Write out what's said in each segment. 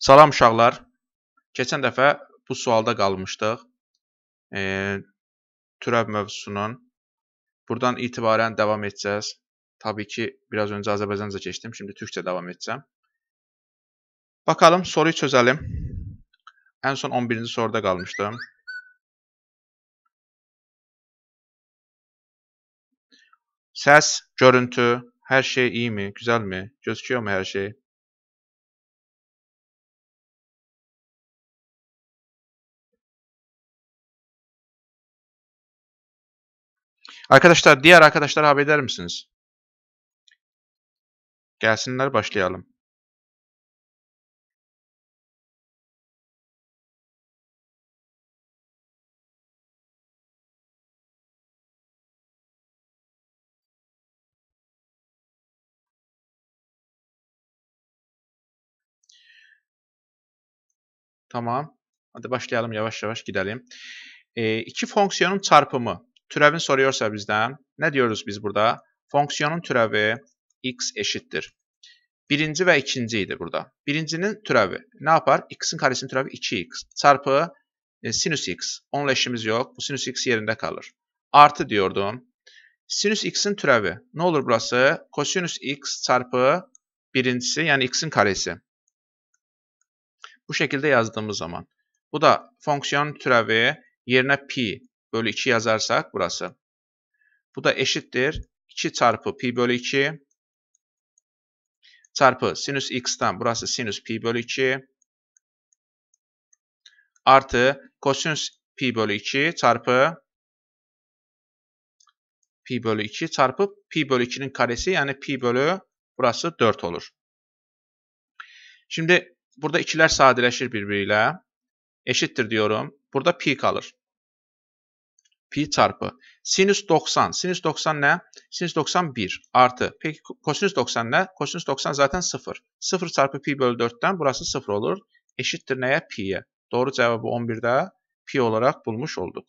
Salam uşaqlar. Keçən dəfə bu sualda qalmışdıq. E, türəv mövzusunun. Buradan itibarən davam edəcəz. Təbii ki, biraz öncə Azərbaycanca keçdim. Şimdi Türkçə davam edəcəm. Bakalım soruyu çözəlim. En son 11. soruda qalmışdım. Səs, görüntü, hər şey iyimi, güzəlmi? Gözüküyormu hər şey? Arkadaşlar diğer arkadaşlar haber eder misiniz? Gelsinler başlayalım. Tamam. Hadi başlayalım yavaş yavaş gidelim. E, iki fonksiyonun çarpımı. Türevin soruyorsa bizden ne diyoruz biz burada? Fonksiyonun türevi x eşittir. Birinci ve ikinciydi burada. Birincinin türevi ne yapar? X'in karesinin türevi 2x çarpı e, sinüs x. Onunla işimiz yok. Bu sinüs x yerinde kalır. Artı diyordum. Sinüs x'in türevi ne olur burası? Kosinüs x çarpı birincisi yani x'in karesi. Bu şekilde yazdığımız zaman. Bu da fonksiyon türevi yerine pi bölü 2 yazarsak burası. Bu da eşittir. 2 çarpı pi bölü 2 çarpı sinüs x'ten burası sinüs pi bölü 2 artı kosinüs pi bölü 2 çarpı pi bölü 2 çarpı pi bölü 2'nin karesi yani pi bölü burası 4 olur. Şimdi burada ikiler sadeleşir birbiriyle. Eşittir diyorum. Burada pi kalır pi çarpı sinüs 90. Sinüs 90 ne? Sinüs 90 1 artı. Peki kosinüs 90 ne? Kosinüs 90 zaten 0. 0 çarpı pi bölü 4'ten burası 0 olur. Eşittir neye? Pi'ye. Doğru cevabı 11'de pi olarak bulmuş olduk.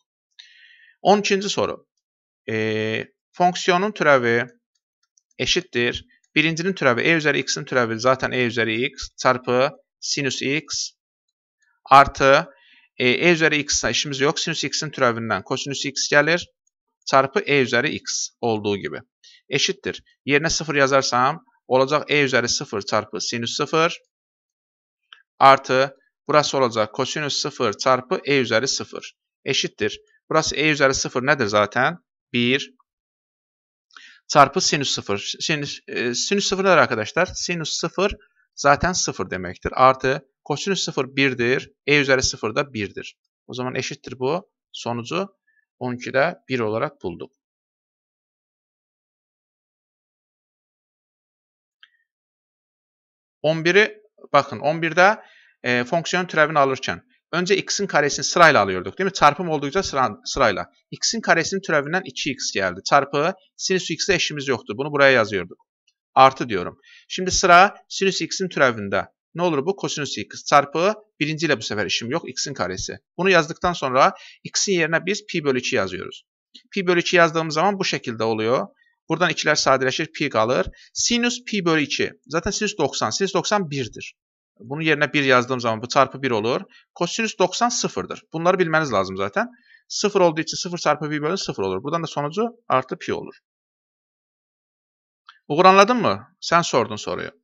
12. soru. E, fonksiyonun türevi eşittir. Birincinin türevi e üzeri x'in türevi zaten e üzeri x çarpı sinüs x artı e, e üzeri x işimiz yok. Sinüs x'in türevinden kosinüs x gelir. Çarpı e üzeri x olduğu gibi. Eşittir. Yerine 0 yazarsam olacak e üzeri 0 çarpı sinüs 0 artı burası olacak kosinüs 0 çarpı e üzeri 0 eşittir. Burası e üzeri 0 nedir zaten? 1 çarpı sinüs 0. Sinüs, e, sinüs 0 nedir arkadaşlar? Sinüs 0 zaten 0 demektir. Artı Kosinüs 0 1'dir. E üzeri 0 da 1'dir. O zaman eşittir bu. Sonucu 12'de 1 olarak bulduk. On biri bakın 11'de e, fonksiyon türevini alırken önce x'in karesini sırayla alıyorduk değil mi? Çarpım oldukça sıra, sırayla. x'in karesinin türevinden 2x geldi. Çarpı sinüs x'e eşimiz yoktu, Bunu buraya yazıyorduk. Artı diyorum. Şimdi sıra sinüs x'in türevinde. Ne olur bu? Kosinüs x çarpı birinciyle bu sefer işim yok. x'in karesi. Bunu yazdıktan sonra x'in yerine biz pi bölü 2 yazıyoruz. Pi bölü 2 yazdığımız zaman bu şekilde oluyor. Buradan 2'ler sadeleşir. Pi kalır. Sinüs pi bölü 2. Zaten sinüs 90. Sinüs 90 1'dir. Bunun yerine 1 yazdığım zaman bu çarpı 1 olur. Kosinüs 90 sıfırdır. Bunları bilmeniz lazım zaten. 0 olduğu için 0 çarpı 1 bölü 0 olur. Buradan da sonucu artı pi olur. Uğur anladın mı? Sen sordun soruyu.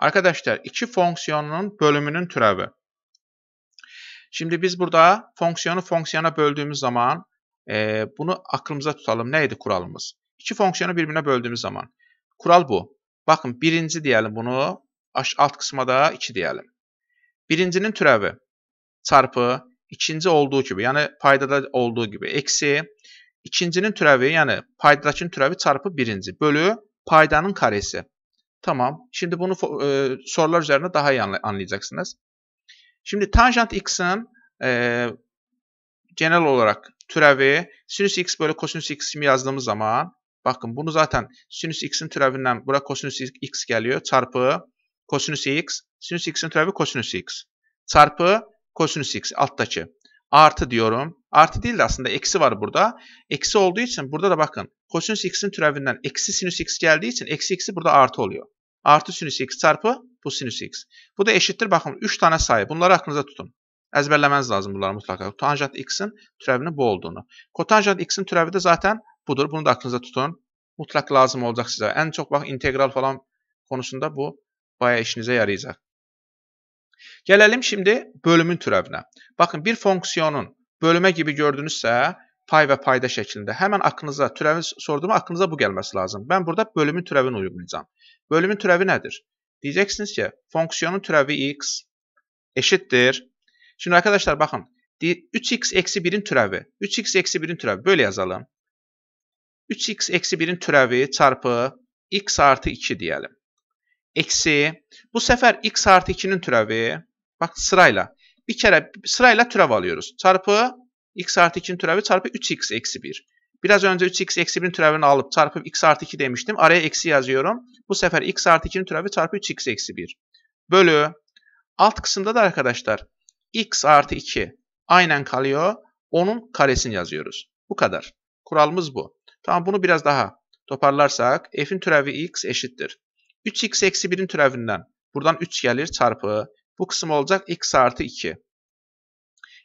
Arkadaşlar iki fonksiyonun bölümünün türevi. Şimdi biz burada fonksiyonu fonksiyona böldüğümüz zaman e, bunu aklımıza tutalım. Neydi kuralımız? İki fonksiyonu birbirine böldüğümüz zaman. Kural bu. Bakın birinci diyelim bunu alt kısma da 2 diyelim. Birincinin türevi çarpı ikinci olduğu gibi yani paydada olduğu gibi eksi ikincinin türevi yani paydadakinin türevi çarpı birinci bölü paydanın karesi. Tamam. Şimdi bunu e, sorular üzerine daha iyi anlayacaksınız. Şimdi tanjant x'in e, genel olarak türevi sinüs x böyle kosinüs x kimi yazdığımız zaman bakın bunu zaten sinüs x'in türevinden burada kosinüs x geliyor çarpı kosinüs x sinüs x'in türevi kosinüs x çarpı kosinüs x alttaki artı diyorum Artı değil de aslında eksi var burada. Eksi olduğu için burada da bakın kosinüs x'in türevinden eksi sinüs x geldiği için eksi x'i burada artı oluyor. Artı sinüs x çarpı bu sinüs x. Bu da eşittir bakın 3 tane sayı. Bunları aklınıza tutun. Əzbərləməniz lazım bunları mutlaka. Tanjant x'in in bu olduğunu. Kotanjant x'in türevi de zaten budur. Bunu da aklınıza tutun. Mutlak lazım olacak size. En çok bak integral falan konusunda bu baya işinize yarayacak. Gelelim şimdi bölümün türevine. Bakın bir fonksiyonun bölmə gibi gördünüzsə, pay və payda şeklinde. Hemen aklınıza türəvi sorduğuma aklınıza bu gelmesi lazım. Ben burada bölümün türevini uygulayacağım. Bölümün türevi nədir? Diyeceksiniz ki, fonksiyonun türevi x eşittir. Şimdi arkadaşlar bakın, 3x eksi 1'in türevi, 3x eksi 1'in türevi böyle yazalım. 3x eksi 1'in türevi çarpı x artı 2 diyelim. Eksi, bu sefer x artı 2'nin türevi, bak sırayla bir kere sırayla türev alıyoruz. Çarpı x artı 2'nin türevi çarpı 3x eksi 1. Biraz önce 3x eksi 1'in türevini alıp çarpıp x artı 2 demiştim. Araya eksi yazıyorum. Bu sefer x artı 2'nin türevi çarpı 3x eksi 1. Bölü. Alt kısımda da arkadaşlar x artı 2 aynen kalıyor. Onun karesini yazıyoruz. Bu kadar. Kuralımız bu. Tamam bunu biraz daha toparlarsak f'in türevi x eşittir. 3x eksi 1'in türevinden buradan 3 gelir çarpı bu kısım olacak x artı 2.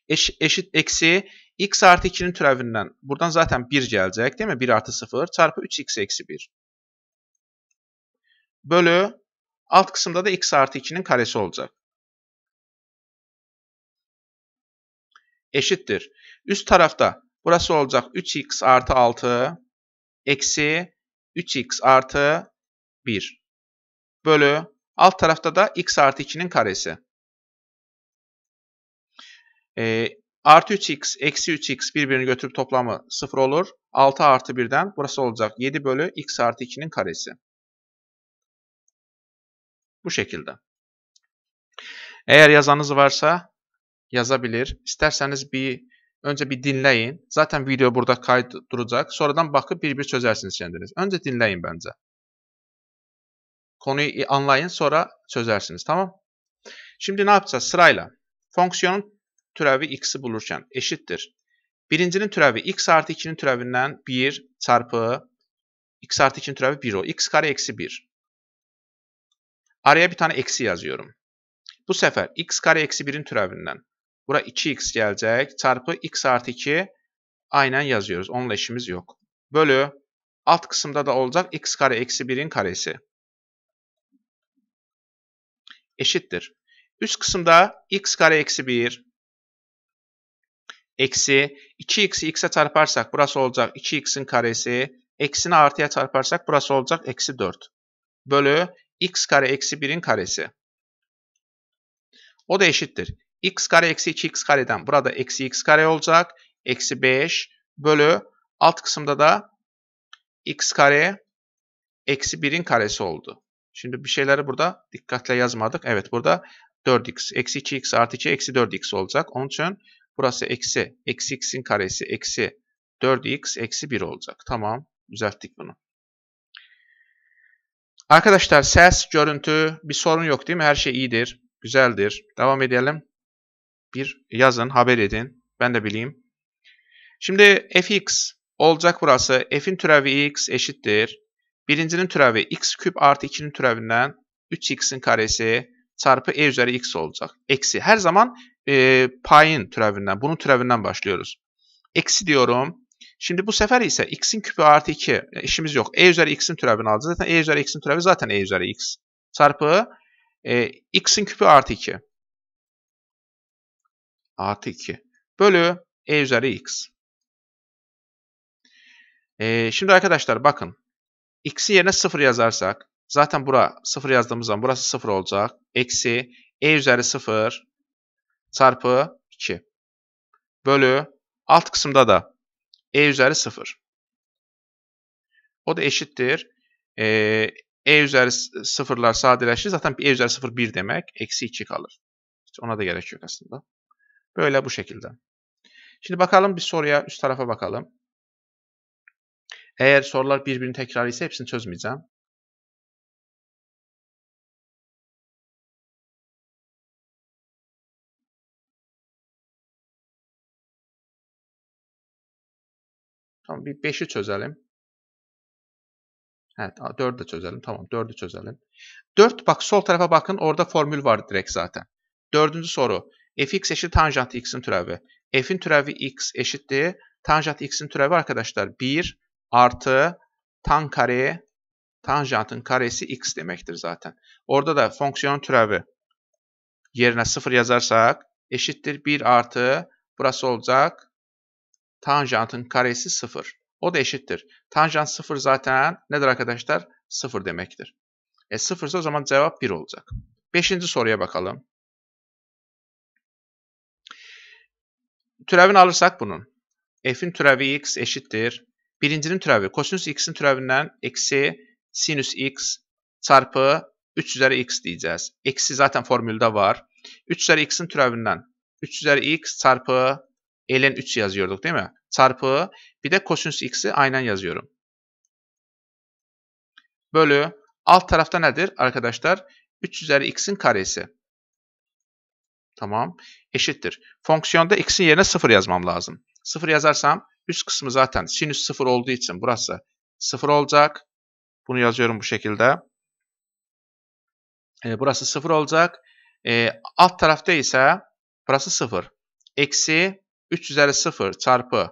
Eş, eşit eksi x artı 2'nin türevinden. Buradan zaten 1 gelecek değil mi? 1 artı 0 çarpı 3x eksi 1. Bölü alt kısımda da x artı 2'nin karesi olacak. Eşittir. Üst tarafta burası olacak 3x artı 6 eksi 3x artı 1 bölü alt tarafta da x artı 2'nin karesi. E, artı 3x, eksi 3x birbirini götürüp toplamı 0 olur. 6 artı 1'den burası olacak 7 bölü x artı 2'nin karesi. Bu şekilde. Eğer yazanız varsa yazabilir. İsterseniz bir önce bir dinleyin. Zaten video burada kayıt duracak. Sonradan bakıp bir bir çözersiniz kendiniz. Önce dinleyin bence. Konuyu anlayın sonra çözersiniz. Tamam. Şimdi ne yapacağız? Sırayla. Fonksiyonun türevi x'i bulurken eşittir. Birincinin türevi x artı 2'nin türevinden 1 çarpı x artı 2'nin türevi 1 o. x kare eksi 1. Araya bir tane eksi yazıyorum. Bu sefer x kare eksi 1'in türevinden. Bura 2x gelecek. Çarpı x artı 2 aynen yazıyoruz. Onunla işimiz yok. Bölü alt kısımda da olacak x kare eksi 1'in karesi. Eşittir. Üst kısımda x kare eksi 1 eksi 2x'i x'e çarparsak burası olacak 2x'in karesi. Eksini artıya çarparsak burası olacak eksi 4. Bölü x kare eksi 1'in karesi. O da eşittir. x kare eksi 2x kareden burada eksi x kare olacak. Eksi 5 bölü alt kısımda da x kare eksi 1'in karesi oldu. Şimdi bir şeyleri burada dikkatle yazmadık. Evet burada 4x eksi 2x artı 2 eksi 4x olacak. Onun için Burası eksi. Eksi x'in karesi eksi 4x eksi 1 olacak. Tamam. Düzelttik bunu. Arkadaşlar ses, görüntü bir sorun yok değil mi? Her şey iyidir. Güzeldir. Devam edelim. Bir yazın, haber edin. Ben de bileyim. Şimdi fx olacak burası. F'in türevi x eşittir. Birincinin türevi x küp artı 2'nin türevinden 3x'in karesi çarpı e üzeri x olacak. Eksi. Her zaman e, payın türevinden, bunun türevinden başlıyoruz. Eksi diyorum. Şimdi bu sefer ise x'in küpü artı 2. E, işimiz yok. e üzeri x'in türevini alacağız. Zaten e üzeri x'in türevi zaten e üzeri x. Çarpı e, x'in küpü artı 2. Artı 2. Bölü e üzeri x. E, şimdi arkadaşlar bakın. x'in yerine 0 yazarsak zaten bura 0 yazdığımız zaman burası 0 olacak. Eksi e üzeri 0 çarpı 2 bölü alt kısımda da e üzeri 0. O da eşittir. E, e üzeri 0'lar sadeleşir. Zaten e üzeri 0 1 demek. Eksi 2 kalır. Hiç ona da gerek yok aslında. Böyle bu şekilde. Şimdi bakalım bir soruya üst tarafa bakalım. Eğer sorular birbirini tekrar ise hepsini çözmeyeceğim. Tamam bir 5'i çözelim. Evet 4'ü de çözelim. Tamam 4'ü çözelim. 4 bak sol tarafa bakın orada formül var direkt zaten. Dördüncü soru. fx eşit tanjant x'in türevi. f'in türevi x eşittir. Tanjant x'in türevi arkadaşlar 1 artı tan kare tanjantın karesi x demektir zaten. Orada da fonksiyonun türevi yerine 0 yazarsak eşittir 1 artı burası olacak tanjantın karesi 0. O da eşittir. Tanjant 0 zaten nedir arkadaşlar? 0 demektir. E 0 ise o zaman cevap 1 olacak. Beşinci soruya bakalım. Türevini alırsak bunun. F'in türevi x eşittir. Birincinin türevi. Kosinüs x'in türevinden eksi sinüs x çarpı 3 üzeri x diyeceğiz. Eksi zaten formülde var. 3 üzeri x'in türevinden 3 üzeri x çarpı ln 3 yazıyorduk değil mi? Çarpı bir de kosinüs x'i aynen yazıyorum. Bölü alt tarafta nedir arkadaşlar? 3 üzeri x'in karesi. Tamam. Eşittir. Fonksiyonda x'in yerine 0 yazmam lazım. 0 yazarsam üst kısmı zaten sinüs 0 olduğu için burası 0 olacak. Bunu yazıyorum bu şekilde. E, burası 0 olacak. E, alt tarafta ise burası 0. Eksi 3 üzeri 0 çarpı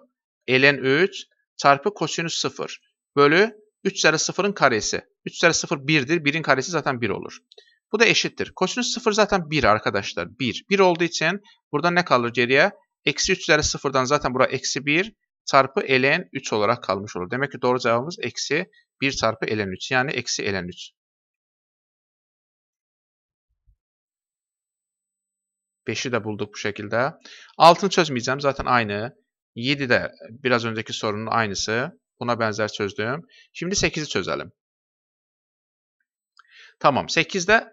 ln 3 çarpı kosinüs 0 bölü 3 üzeri 0'ın karesi. 3 üzeri 0 1'dir. 1'in karesi zaten 1 olur. Bu da eşittir. Kosinüs 0 zaten 1 arkadaşlar. 1. 1 olduğu için burada ne kalır geriye? Eksi 3 üzeri 0'dan zaten bura eksi 1 çarpı ln 3 olarak kalmış olur. Demek ki doğru cevabımız eksi 1 çarpı ln 3. Yani eksi ln 3. 5'i de bulduk bu şekilde. 6'ını çözmeyeceğim. Zaten aynı. 7 de biraz önceki sorunun aynısı. Buna benzer çözdüm. Şimdi 8'i çözelim. Tamam. 8'de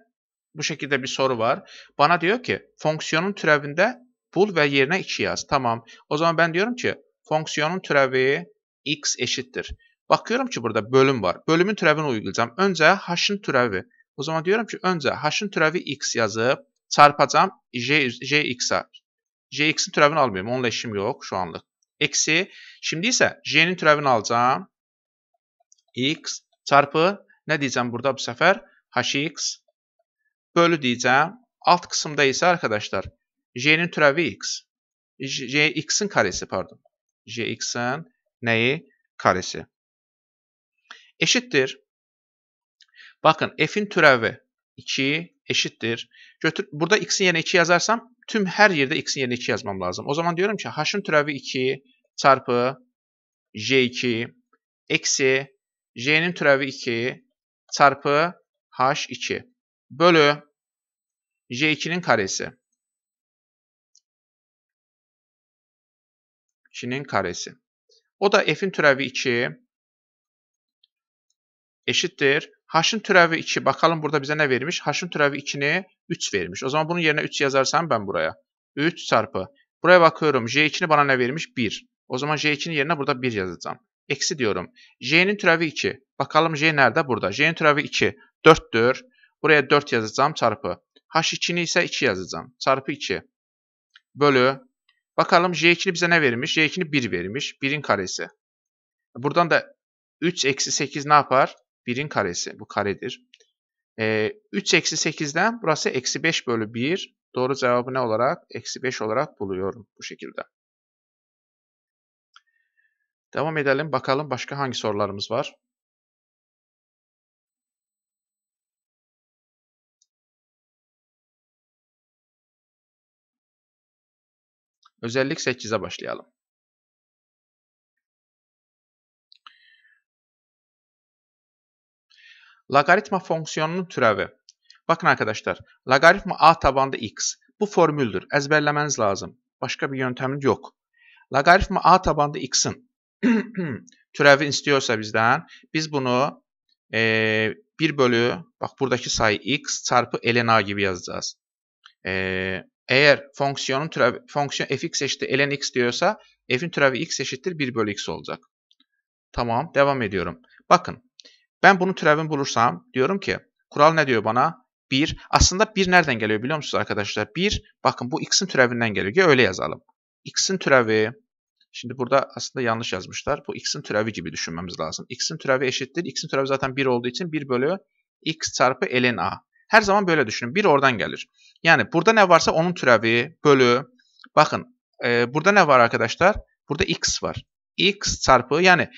bu şekilde bir soru var. Bana diyor ki fonksiyonun türevinde bul ve yerine 2 yaz. Tamam. O zaman ben diyorum ki fonksiyonun türevi x eşittir. Bakıyorum ki burada bölüm var. Bölümün türevini uygulayacağım. Önce h'ın türevi. O zaman diyorum ki önce h'ın türevi x yazıp çarpacağım j, jx'a. jx'in türevini almıyorum. Onunla işim yok şu anlık. Eksi. Şimdi ise j'nin türevini alacağım. x çarpı ne diyeceğim burada bu sefer? hx bölü diyeceğim. Alt kısımda ise arkadaşlar j'nin türevi x. jx'in karesi pardon. jx'in neyi? Karesi. Eşittir. Bakın f'in türevi 2 eşittir. Götür, burada x'in yerine 2 yazarsam tüm her yerde x'in yerine 2 yazmam lazım. O zaman diyorum ki h'ın türevi 2 çarpı j2 eksi j'nin türevi 2 çarpı h2 bölü j2'nin karesi. 2'nin karesi. O da f'in türevi 2 eşittir H'ın türevi 2. Bakalım burada bize ne vermiş? H'ın türevi 2'ni 3 vermiş. O zaman bunun yerine 3 yazarsam ben buraya. 3 çarpı. Buraya bakıyorum. J2'ni bana ne vermiş? 1. O zaman J2'nin yerine burada 1 yazacağım. Eksi diyorum. J'nin türevi 2. Bakalım J nerede? Burada. J'nin türevi 2. 4'tür. Buraya 4 yazacağım çarpı. H2'ni ise 2 yazacağım. Çarpı 2. Bölü. Bakalım J2'ni bize ne vermiş? J2'ni 1 vermiş. 1'in karesi. Buradan da 3 eksi 8 ne yapar? 1'in karesi bu karedir. E, 3 eksi 8'den burası eksi 5 bölü 1. Doğru cevabı ne olarak? Eksi 5 olarak buluyorum bu şekilde. Devam edelim. Bakalım başka hangi sorularımız var. Özellik 8'e başlayalım. Logaritma fonksiyonunun türevi. Bakın arkadaşlar, logaritma a tabanda x. Bu formüldür. Ezberlemeniz lazım. Başka bir yönteminiz yok. Logaritma a tabanda x'in türevi istiyorsa bizden, biz bunu e, 1 bölü, bak buradaki sayı x çarpı ln a gibi yazacağız. E, eğer fonksiyonun türevi, fonksiyon fx eşittir ln x diyorsa, f'in türevi x eşittir 1 bölü x olacak. Tamam, devam ediyorum. Bakın, ben bunun türevini bulursam diyorum ki kural ne diyor bana? 1. Aslında 1 nereden geliyor biliyor musunuz arkadaşlar? 1 bakın bu x'in türevinden geliyor. Ya öyle yazalım. x'in türevi Şimdi burada aslında yanlış yazmışlar. Bu x'in türevi gibi düşünmemiz lazım. x'in türevi eşittir. x'in türevi zaten 1 olduğu için 1 bölü x çarpı ln a. Her zaman böyle düşünün. 1 oradan gelir. Yani burada ne varsa onun türevi bölü. Bakın e, burada ne var arkadaşlar? Burada x var. x çarpı yani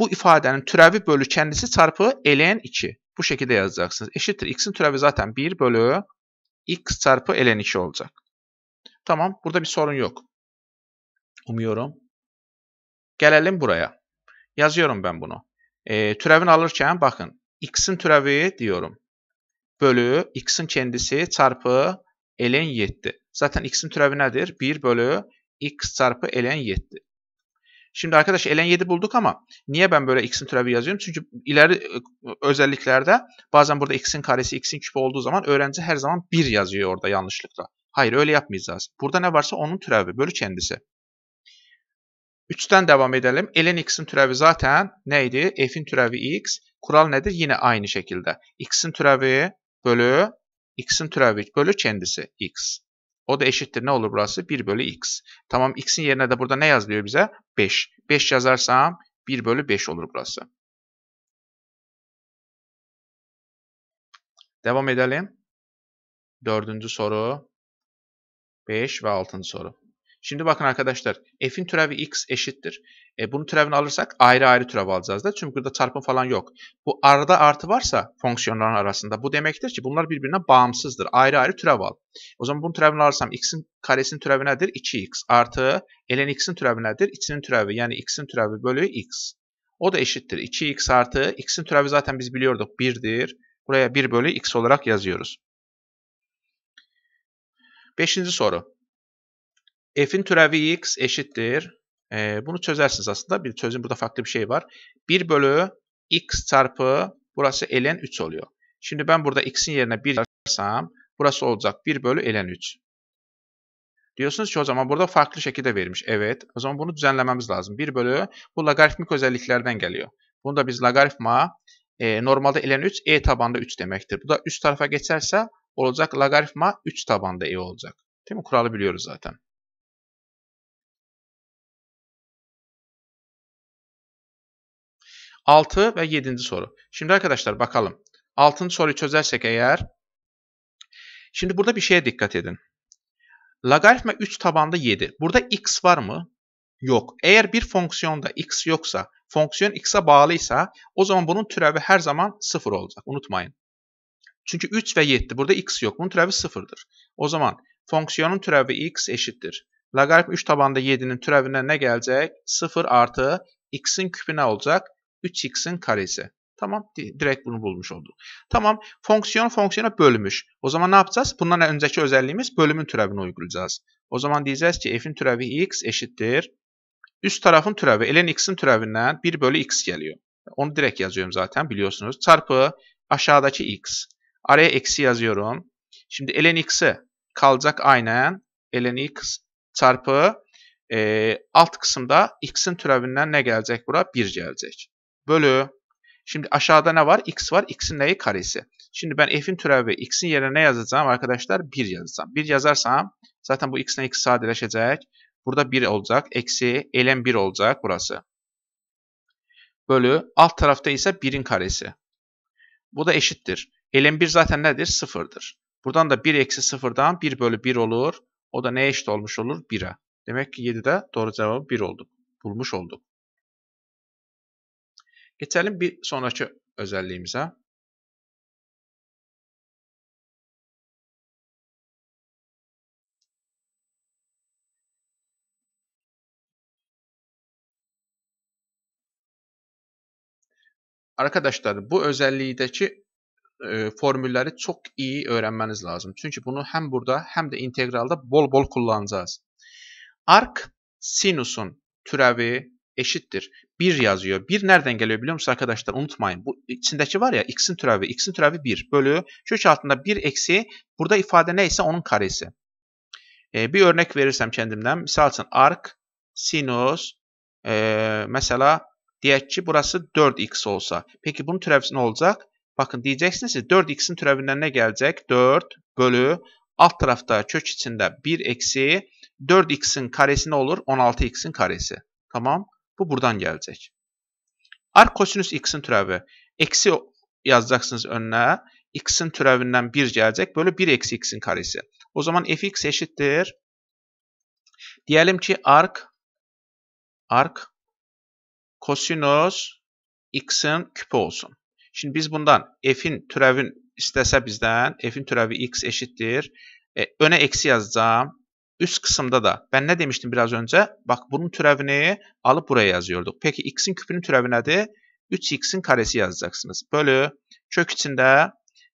bu ifadenin türevi bölü kendisi çarpı ln 2. Bu şekilde yazacaksınız. Eşittir. X'in türevi zaten 1 bölü X çarpı ln 2 olacak. Tamam. Burada bir sorun yok. Umuyorum. Gelelim buraya. Yazıyorum ben bunu. E, türevini alırken bakın. X'in türevi diyorum. Bölü X'in kendisi çarpı ln 7. Zaten X'in türevi nedir? 1 bölü X çarpı ln 7. Şimdi arkadaş elen 7 bulduk ama niye ben böyle x'in türevi yazıyorum? Çünkü ileri e, özelliklerde bazen burada x'in karesi x'in küpü olduğu zaman öğrenci her zaman 1 yazıyor orada yanlışlıkla. Hayır öyle yapmayız yapmayacağız. Burada ne varsa onun türevi bölü kendisi. 3'ten devam edelim. Elen x'in türevi zaten neydi? f'in türevi x. Kural nedir? Yine aynı şekilde. x'in türevi bölü x'in türevi bölü kendisi x. O da eşittir ne olur burası? 1 bölü x. Tamam x'in yerine de burada ne yazılıyor bize? 5. 5 yazarsam 1 bölü 5 olur burası. Devam edelim. Dördüncü soru. 5 ve altıncı soru. Şimdi bakın arkadaşlar f'in türevi x eşittir. E, bunu türevini alırsak ayrı ayrı türev alacağız da. Çünkü burada çarpım falan yok. Bu arada artı varsa fonksiyonların arasında bu demektir ki bunlar birbirine bağımsızdır. Ayrı ayrı türev al. O zaman bunu türevini alırsam x'in karesinin türevi nedir? 2x artı ln x'in türevi nedir? 2'nin türevi yani x'in türevi bölü x. O da eşittir. 2x artı x'in türevi zaten biz biliyorduk 1'dir. Buraya 1 bölü x olarak yazıyoruz. Beşinci soru. f'in türevi x eşittir e, bunu çözersiniz aslında. Bir çözüm burada farklı bir şey var. 1 bölü x çarpı burası ln 3 oluyor. Şimdi ben burada x'in yerine 1 yazarsam burası olacak 1 bölü ln 3. Diyorsunuz ki o zaman burada farklı şekilde verilmiş. Evet. O zaman bunu düzenlememiz lazım. 1 bölü bu logaritmik özelliklerden geliyor. Bunu da biz logaritma e, normalde ln 3 e tabanda 3 demektir. Bu da üst tarafa geçerse olacak logaritma 3 tabanda e olacak. Değil mi? Kuralı biliyoruz zaten. 6 ve 7. soru. Şimdi arkadaşlar bakalım. 6. soruyu çözersek eğer. Şimdi burada bir şeye dikkat edin. Logaritma 3 tabanda 7. Burada x var mı? Yok. Eğer bir fonksiyonda x yoksa, fonksiyon x'e bağlıysa o zaman bunun türevi her zaman 0 olacak. Unutmayın. Çünkü 3 ve 7 burada x yok. Bunun türevi 0'dır. O zaman fonksiyonun türevi x eşittir. Logaritma 3 tabanda 7'nin türevine ne gelecek? 0 artı x'in küpüne olacak. 3x'in karesi. Tamam direkt bunu bulmuş olduk. Tamam fonksiyon fonksiyona bölmüş. O zaman ne yapacağız? Bundan önceki özelliğimiz bölümün türevini uygulayacağız. O zaman diyeceğiz ki f'in türevi x eşittir. Üst tarafın türevi ln x'in türevinden 1 bölü x geliyor. Onu direkt yazıyorum zaten biliyorsunuz. Çarpı aşağıdaki x. Araya eksi yazıyorum. Şimdi ln x'i kalacak aynen. ln x çarpı e, alt kısımda x'in türevinden ne gelecek bura? 1 gelecek bölü. Şimdi aşağıda ne var? X var. X'in neyi? Karesi. Şimdi ben f'in türevi x'in yerine ne yazacağım arkadaşlar? 1 yazacağım. 1 yazarsam zaten bu x'le x sadeleşecek. Burada 1 olacak. Eksi elen 1 olacak burası. Bölü alt tarafta ise 1'in karesi. Bu da eşittir. Elen 1 zaten nedir? 0'dır. Buradan da 1 eksi 0'dan 1 bölü 1 olur. O da neye eşit olmuş olur? 1'e. Demek ki 7'de doğru cevabı 1 olduk. Bulmuş olduk. Geçelim bir sonraki özelliğimize. Arkadaşlar bu özelliğdeki e, formülləri çox iyi öğrenmeniz lazım. Çünkü bunu hem burada, hem de inteqralda bol-bol kullanacağız. Ark sinusun türevi eşittir. 1 yazıyor. 1 nereden geliyor biliyor musunuz arkadaşlar? Unutmayın. Bu içindeki var ya x'in türevi. x'in türevi 1 bölü. Köşe altında 1 eksi. Burada ifade neyse onun karesi. E, bir örnek verirsem kendimden. Misal için ark sinus. E, mesela diyek burası 4x olsa. Peki bunun türevi ne olacak? Bakın diyeceksiniz ki 4x'in türevinden ne gelecek? 4 bölü. Alt tarafta kök içinde 1 eksi. 4x'in karesi ne olur? 16x'in karesi. Tamam. Bu buradan gelecek. Arkosinüs x'in türevi. Eksi yazacaksınız önüne. x'in türevinden 1 gelecek. Böyle 1 eksi x'in karesi. O zaman fx eşittir. Diyelim ki ark ark kosinüs x'in küpü olsun. Şimdi biz bundan f'in türevin istəsə bizden f'in türevi x eşittir. E, önə eksi yazacağım üst kısımda da ben ne demiştim biraz önce? Bak bunun türevini alıp buraya yazıyorduk. Peki x'in küpünün türevi nedir? 3x'in karesi yazacaksınız. Bölü kök içinde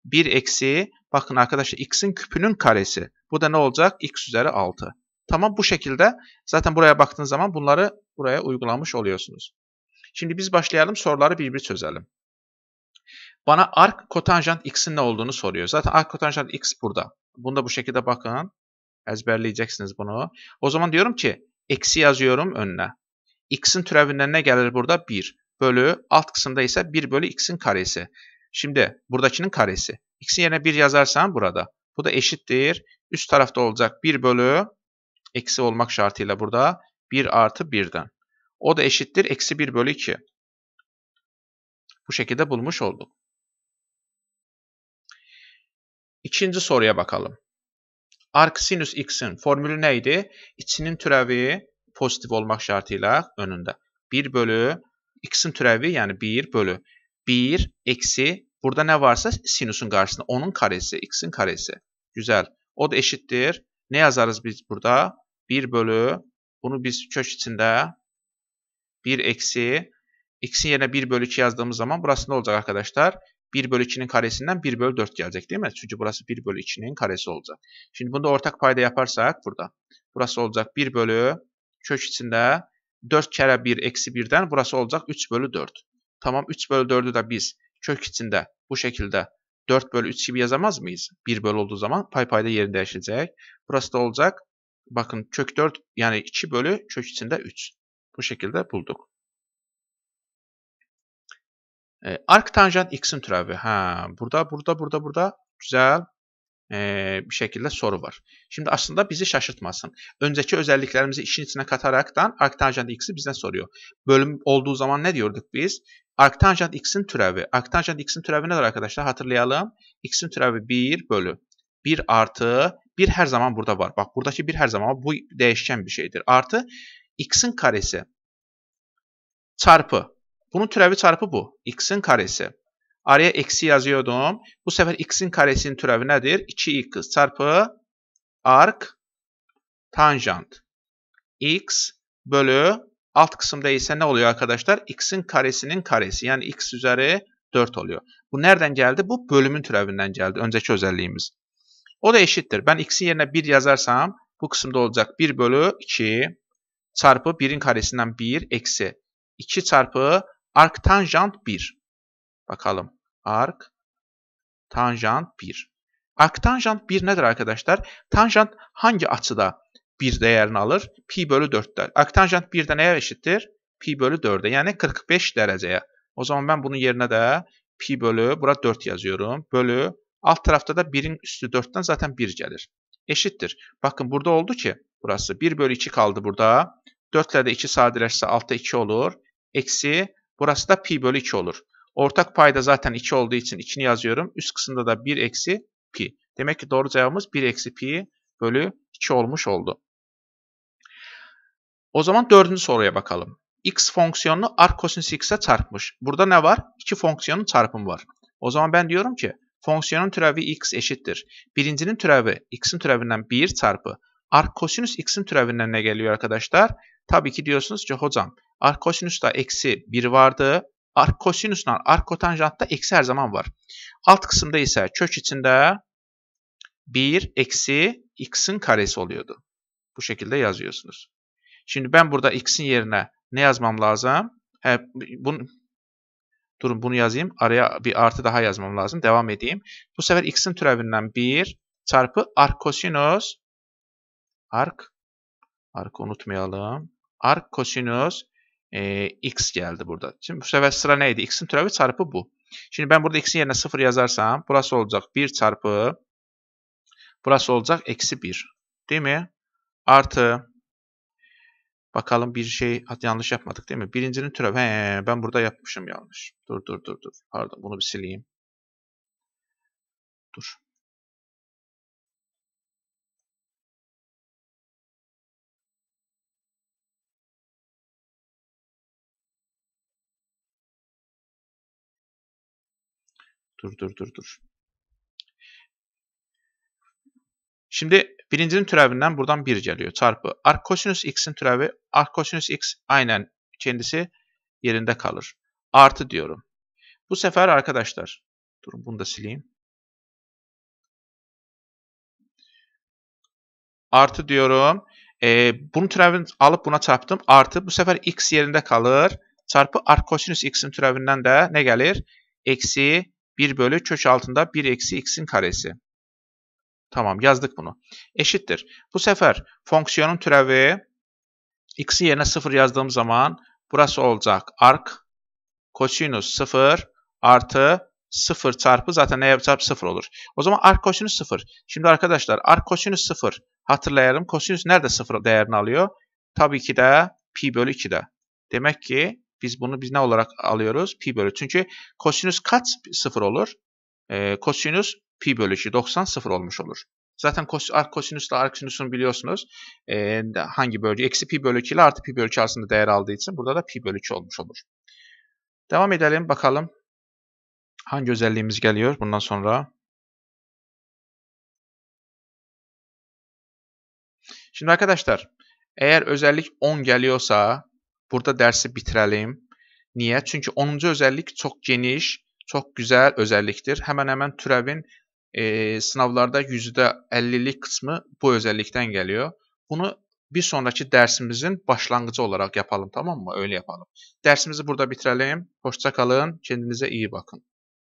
1 eksi bakın arkadaşlar x'in küpünün karesi. Bu da ne olacak? x üzeri 6. Tamam bu şekilde zaten buraya baktığınız zaman bunları buraya uygulamış oluyorsunuz. Şimdi biz başlayalım soruları bir bir çözelim. Bana ark kotanjant x'in ne olduğunu soruyor. Zaten ark kotanjant x burada. Bunu da bu şekilde bakın. Ezberleyeceksiniz bunu. O zaman diyorum ki eksi yazıyorum önüne. X'in türevinden ne gelir burada? 1 bölü alt kısımda ise 1 bölü X'in karesi. Şimdi buradakinin karesi. X'in yerine 1 yazarsan burada. Bu da eşittir. Üst tarafta olacak 1 bölü eksi olmak şartıyla burada 1 artı 1'den. O da eşittir eksi 1 bölü 2. Bu şekilde bulmuş olduk. İkinci soruya bakalım. Arc sinüs x'in formülü neydi? İçinin türevi pozitif olmak şartıyla önünde. 1 bölü x'in türevi yani 1 bölü 1 eksi burada ne varsa sinüsün karşısında onun karesi x'in karesi. Güzel. O da eşittir. Ne yazarız biz burada? 1 bölü bunu biz kök içinde 1 eksi x'in yerine 1 bölü 2 yazdığımız zaman burası ne olacak arkadaşlar? 1 bölü 2'nin karesinden 1 bölü 4 gelecek değil mi? Çünkü burası 1 bölü 2'nin karesi olacak. Şimdi bunu da ortak payda yaparsak burada. Burası olacak 1 bölü kök içinde 4 kere 1 eksi 1'den burası olacak 3 bölü 4. Tamam 3 bölü 4'ü de biz kök içinde bu şekilde 4 bölü 3 gibi yazamaz mıyız? 1 bölü olduğu zaman pay payda yerini değişecek. Burası da olacak. Bakın kök 4 yani 2 bölü kök içinde 3. Bu şekilde bulduk. Ee, ark tanjant x'in türevi. Ha, burada, burada, burada, burada güzel e, bir şekilde soru var. Şimdi aslında bizi şaşırtmasın. Önceki özelliklerimizi işin içine kataraktan ark tanjant x'i bizden soruyor. Bölüm olduğu zaman ne diyorduk biz? Ark tanjant x'in türevi. Ark tanjant x'in türevi nedir arkadaşlar? Hatırlayalım. x'in türevi 1 bölü 1 artı 1 her zaman burada var. Bak buradaki 1 her zaman bu değişken bir şeydir. Artı x'in karesi çarpı bunun türevi çarpı bu. X'in karesi. Araya eksi yazıyordum. Bu sefer X'in karesinin türevi nedir? 2X çarpı ark tanjant. X bölü alt kısımda ise ne oluyor arkadaşlar? X'in karesinin karesi. Yani X üzeri 4 oluyor. Bu nereden geldi? Bu bölümün türevinden geldi. Önceki özelliğimiz. O da eşittir. Ben x'in yerine 1 yazarsam bu kısımda olacak 1 bölü 2 çarpı 1'in karesinden 1 eksi 2 çarpı Ark tanjant 1. Bakalım. Ark tanjant 1. Ark tanjant 1 nedir arkadaşlar? Tanjant hangi açıda bir değerini alır? Pi bölü 4'te. Ark tanjant 1'de neye eşittir? Pi bölü 4'e yani 45 dereceye. O zaman ben bunun yerine de pi bölü, burada 4 yazıyorum. Bölü, alt tarafta da 1'in üstü 4'ten zaten 1 gelir. Eşittir. Bakın burada oldu ki burası 1 bölü 2 kaldı burada. 4 ile de 2 sadeleşse altta 2 olur. Eksi Burası da pi bölü 2 olur. Ortak payda zaten 2 olduğu için 2'ni yazıyorum. Üst kısımda da 1 eksi pi. Demek ki doğru cevabımız 1 eksi pi bölü 2 olmuş oldu. O zaman dördüncü soruya bakalım. X fonksiyonunu arcosine x'e çarpmış. Burada ne var? İki fonksiyonun çarpımı var. O zaman ben diyorum ki fonksiyonun türevi x eşittir. Birincinin türevi x'in türevinden 1 çarpı. Arc x'in türevinden ne geliyor arkadaşlar? Tabii ki diyorsunuz ki hocam arkosünüsta eksi 1 vardı. Arkosinüsler, arkotanjantta eksi her zaman var. Alt kısımda ise kök içinde 1 eksi x'in karesi oluyordu. Bu şekilde yazıyorsunuz. Şimdi ben burada x'in yerine ne yazmam lazım? He, bunu, durun bunu yazayım. Araya bir artı daha yazmam lazım. Devam edeyim. Bu sefer x'in türevinden 1 çarpı arkosinüs ark ark unutmayalım arc kosinüs e, x geldi burada. Şimdi bu sefer sıra neydi? x'in türevi çarpı bu. Şimdi ben burada x'in yerine 0 yazarsam burası olacak 1 çarpı burası olacak eksi 1. Değil mi? Artı bakalım bir şey yanlış yapmadık değil mi? Birincinin türevi. He, ben burada yapmışım yanlış. Dur dur dur dur. Pardon bunu bir sileyim. Dur. Dur dur dur dur. Şimdi birincinin türevinden buradan 1 geliyor çarpı. Arkosinüs x'in türevi. Arkosinüs x aynen kendisi yerinde kalır. Artı diyorum. Bu sefer arkadaşlar. Durun bunu da sileyim. Artı diyorum. E, bunun türevini alıp buna çarptım. Artı bu sefer x yerinde kalır. Çarpı arkosinüs x'in türevinden de ne gelir? Eksi 1 bölü kök altında 1 eksi x'in karesi. Tamam yazdık bunu. Eşittir. Bu sefer fonksiyonun türevi x'i yerine 0 yazdığım zaman burası olacak. Ark kosinus 0 artı 0 çarpı zaten neye çarpı 0 olur. O zaman ark kosinus 0. Şimdi arkadaşlar ark kosinus 0 hatırlayalım. kosinus nerede 0 değerini alıyor? Tabii ki de pi bölü 2'de. Demek ki biz bunu biz ne olarak alıyoruz? Pi bölü. Çünkü kosinüs kat 0 olur. E, kosinüs pi bölü 90 0 olmuş olur. Zaten kos, kosinüsle arkosinüsün biliyorsunuz e, hangi bölge? Eksi pi bölü 2 ile artı pi bölü 2 arasında değer aldığı için burada da pi bölü 2 olmuş olur. Devam edelim bakalım hangi özelliğimiz geliyor bundan sonra. Şimdi arkadaşlar eğer özellik 10 geliyorsa Burada dərsi bitirəlim. Niyə? Çünki 10-cu özəllik çox geniş, çox gözəl özəllikdir. Həmən-həmən türəvin e, sınavlarda %50'lik qismi bu özəllikdən gəliyor. Bunu bir sonraki dərsimizin başlanğıcı olaraq yapalım, tamam mı? Öyle yapalım. Dərsimizi burada bitirəlim. Hoşça kalın. Kendinize iyi bakın.